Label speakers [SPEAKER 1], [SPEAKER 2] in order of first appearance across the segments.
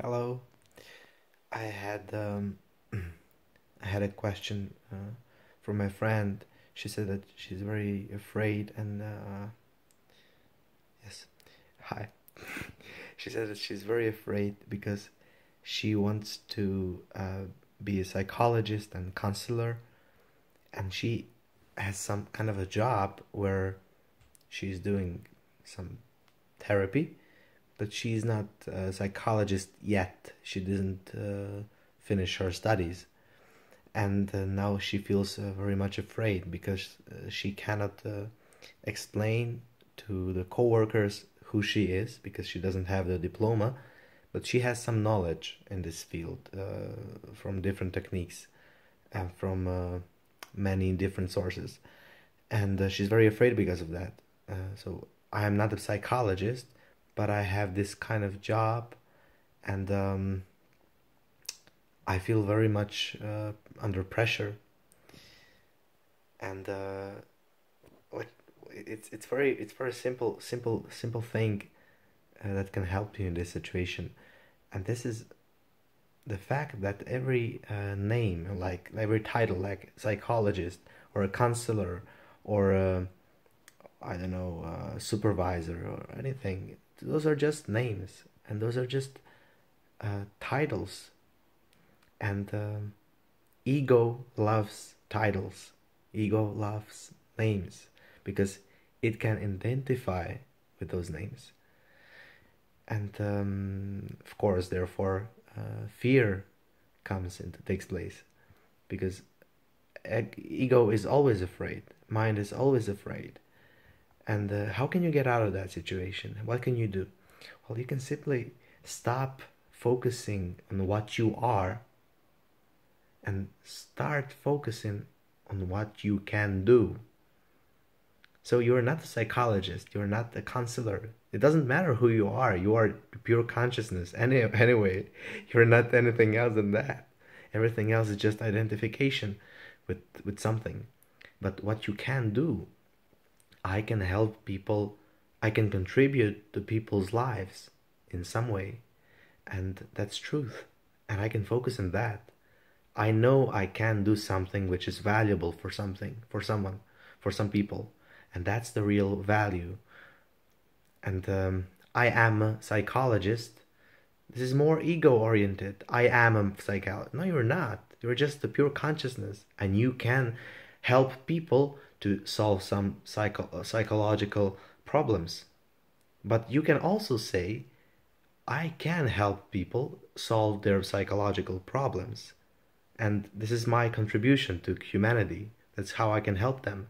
[SPEAKER 1] Hello. I had um, I had a question uh, from my friend. She said that she's very afraid and uh, yes, hi. she said that she's very afraid because she wants to uh, be a psychologist and counselor, and she has some kind of a job where she's doing some therapy she she's not a psychologist yet. She didn't uh, finish her studies. And uh, now she feels uh, very much afraid because uh, she cannot uh, explain to the coworkers who she is because she doesn't have the diploma, but she has some knowledge in this field uh, from different techniques and from many different sources. And she's very afraid because of that. so I am not a psychologist, but I have this kind of job, and um, I feel very much uh, under pressure. And uh, it's it's very it's very simple simple simple thing uh, that can help you in this situation, and this is the fact that every uh, name, like every title, like psychologist or a counselor or a, uh, I don't know, supervisor or anything, those are just names and those are just uh, titles and um, ego loves titles ego loves names because it can identify with those names and um, of course therefore uh, fear comes and takes place because ego is always afraid mind is always afraid and uh, how can you get out of that situation? What can you do? Well, you can simply stop focusing on what you are and start focusing on what you can do. So you're not a psychologist, you're not a counselor. It doesn't matter who you are. You are pure consciousness. Any anyway, you're not anything else than that. Everything else is just identification with with something. But what you can do I can help people, I can contribute to people's lives in some way. And that's truth. And I can focus on that. I know I can do something which is valuable for something, for someone, for some people. And that's the real value. And um, I am a psychologist. This is more ego oriented. I am a psychologist. No, you're not. You're just a pure consciousness. And you can help people to solve some psycho- uh, psychological problems. But you can also say, I can help people solve their psychological problems. And this is my contribution to humanity. That's how I can help them.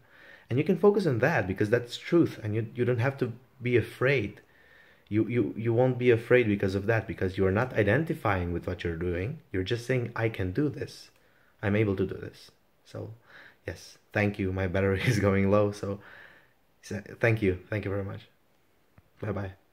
[SPEAKER 1] And you can focus on that because that's truth and you, you don't have to be afraid. You, you, you won't be afraid because of that because you're not identifying with what you're doing. You're just saying, I can do this. I'm able to do this. So yes, thank you. My battery is going low, so thank you. Thank you very much. Bye bye.